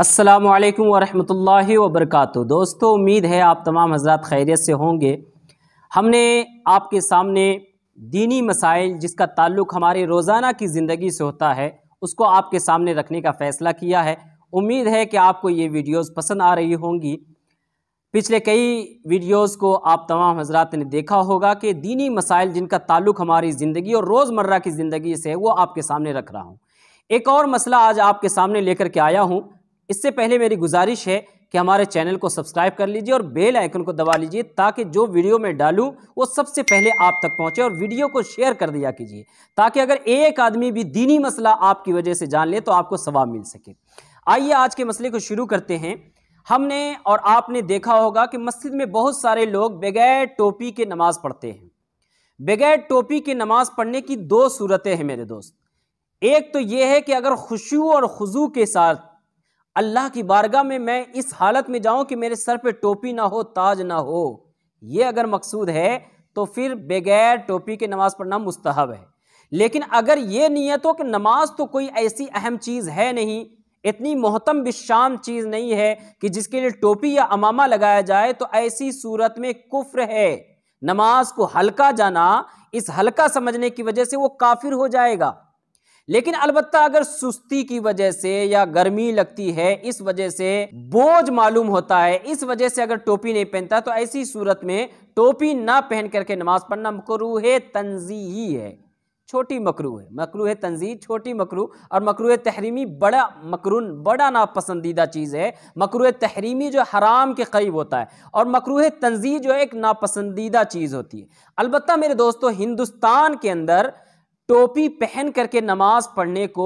अस्सलाम वालेकुम वरहमतुल्लाहि वबरकातु दोस्तों उम्मीद है आप तमाम हजरात खैरियत से होंगे हमने आपके सामने दीनी मसाइल जिसका ताल्लुक़ हमारे रोज़ाना की ज़िंदगी से होता है उसको आपके सामने रखने का फ़ैसला किया है उम्मीद है कि आपको ये वीडियोस पसंद आ रही होंगी पिछले कई वीडियोस को आप तमाम हजरात ने देखा होगा कि दीनी मसाइल जिनका ताल्लुक़ हमारी ज़िंदगी और रोज़मर्रा की ज़िंदगी से है वो आपके सामने रख रहा हूँ एक और मसला आज आपके सामने लेकर के आया हूँ इससे पहले मेरी गुजारिश है कि हमारे चैनल को सब्सक्राइब कर लीजिए और बेल आइकन को दबा लीजिए ताकि जो वीडियो मैं डालूं वो सबसे पहले आप तक पहुंचे और वीडियो को शेयर कर दिया कीजिए ताकि अगर एक आदमी भी दीनी मसला आपकी वजह से जान ले तो आपको सवाब मिल सके आइए आज के मसले को शुरू करते हैं हमने और आपने देखा होगा कि मस्जिद में बहुत सारे लोग बगैर टोपी के नमाज पढ़ते हैं बगैर टोपी के नमाज पढ़ने की दो सूरतें हैं मेरे दोस्त एक तो ये है कि अगर खुशू और खुजू के साथ अल्लाह की बारगाह में मैं इस हालत में जाऊं कि मेरे सर पे टोपी ना हो ताज ना हो ये अगर मकसूद है तो फिर बगैर टोपी के नमाज पढ़ना मुस्तहब है लेकिन अगर ये नीयत हो कि नमाज तो कोई ऐसी अहम चीज़ है नहीं इतनी मोहतम बिशाम चीज़ नहीं है कि जिसके लिए टोपी या अमामा लगाया जाए तो ऐसी सूरत में कुफ्र है नमाज को हल्का जाना इस हल्का समझने की वजह से वो काफिर हो जाएगा लेकिन अलबत् अगर सुस्ती की वजह से या गर्मी लगती है इस वजह से बोझ मालूम होता है इस वजह से अगर टोपी नहीं पहनता तो ऐसी सूरत में टोपी ना पहन करके नमाज पढ़ना मकरू है तंजी ही है छोटी मकरू है मकरू है तंजी छोटी मकरू और मकरू तहरीमी बड़ा मकरून बड़ा नापसंदीदा चीज़ है मकरू तहरीमी जो हराम के करीब होता है और मकरू तंजी जो है एक नापसंदीदा चीज़ होती है अलबत् मेरे दोस्तों हिंदुस्तान के अंदर टोपी पहन करके नमाज पढ़ने को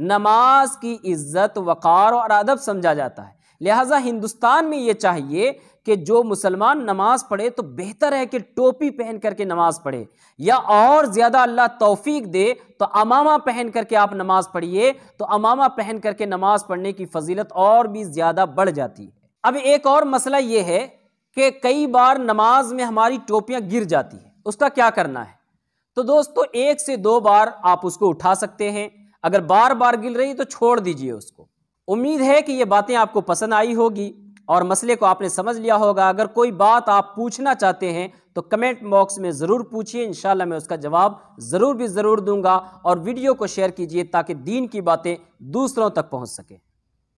नमाज की इज्जत वक़ार और अदब समझा जाता है लिहाजा हिंदुस्तान में ये चाहिए कि जो मुसलमान नमाज पढ़े तो बेहतर है कि टोपी पहन करके नमाज पढ़े या और ज़्यादा अल्लाह तौफीक दे तो अमामा पहन करके आप नमाज पढ़िए तो अमामा पहन करके नमाज पढ़ने की फजीलत और भी ज़्यादा बढ़ जाती है अब एक और मसला ये है कि कई बार नमाज में हमारी टोपियाँ गिर जाती है उसका क्या करना है तो दोस्तों एक से दो बार आप उसको उठा सकते हैं अगर बार बार गिर रही तो छोड़ दीजिए उसको उम्मीद है कि ये बातें आपको पसंद आई होगी और मसले को आपने समझ लिया होगा अगर कोई बात आप पूछना चाहते हैं तो कमेंट बॉक्स में ज़रूर पूछिए इन मैं उसका जवाब ज़रूर भी ज़रूर दूंगा और वीडियो को शेयर कीजिए ताकि दीन की बातें दूसरों तक पहुँच सकें